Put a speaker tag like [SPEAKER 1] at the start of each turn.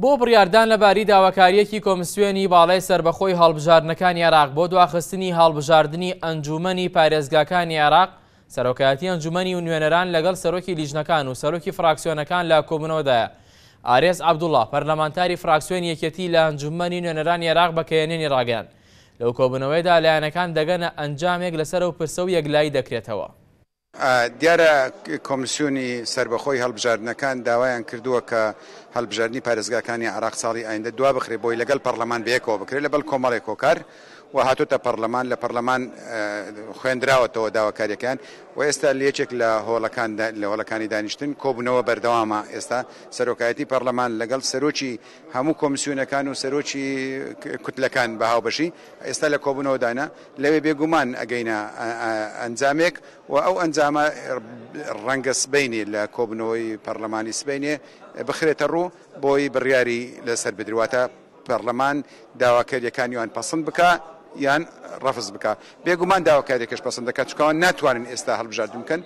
[SPEAKER 1] بۆ بڕاردان لەباری داواکاریەکی کۆمسیوێنی باڵای سربەخۆی هەڵبژاردنەکانی عراق بۆ دواخستنی هەڵبژاردننی ئەنجومنی پارێزگاکانی عراق سەرۆکایەتی ئەنجومنی و نوێنەران لەگەڵ سەرۆکی لیژنەکان و سەرۆکی فراکسیۆنەکان لە کۆبنەوەدایە ئارێز عبدوڵا پەرلەمانتاری فراکسیۆن یەکەتی لە ئەنجومنی نوێنەرانی عراق بەکەێنێنی ڕاگەیان لەو کۆبنەوەیدا لایەنەکان دەگەنە ئەنجامێک لەسەر و پرسە و یەکلایی دەکرێتەوە.
[SPEAKER 2] دیارە کۆمسیۆنی سربەخۆی هەڵبژاردنەکان داوایان کردووە کە هەڵبژاردننی پارێزگاکانی عراق ساڵی ئایندە دوا بخرێ بۆی لەگەڵ پەرلەمان بەیەکەوە بکرێت لە بەل کۆمەڵێک کۆکار و هاتوتە پەرلەمان لە پەرلەمان خوێندراوەتەوە داواکاریەکان و ئێستا لەیەکێک لە هۆڵەکان لە هۆڵەکانی دانیشتن کۆبوونەوە بەردەوامە ئێستا سەرۆکایەتی پەرلەمان لەگەڵ سەرۆکی هەموو کۆمسیونەکان و سەرۆکی کوتلەکان بەهاوبەشی ئێستا لە کۆبوونەوە دانا لەوێ بێگومان ئەگەینە ئەنجامێک و ئەو ئەنجام ئێستامە ڕەنگە سبینی لە کۆبنەوەی پەرلەمانی سبینێ بخرێتە ڕوو بۆی بڕیاری لەسەر بدرواتە پەرلەمان داواکاریەکانیوان پسند بکە یان ڕفز بکە بێگومان داواکاریەکەش پسند دەکات چکەوە ناتوانن ئێستا هەڵبژاردمکەن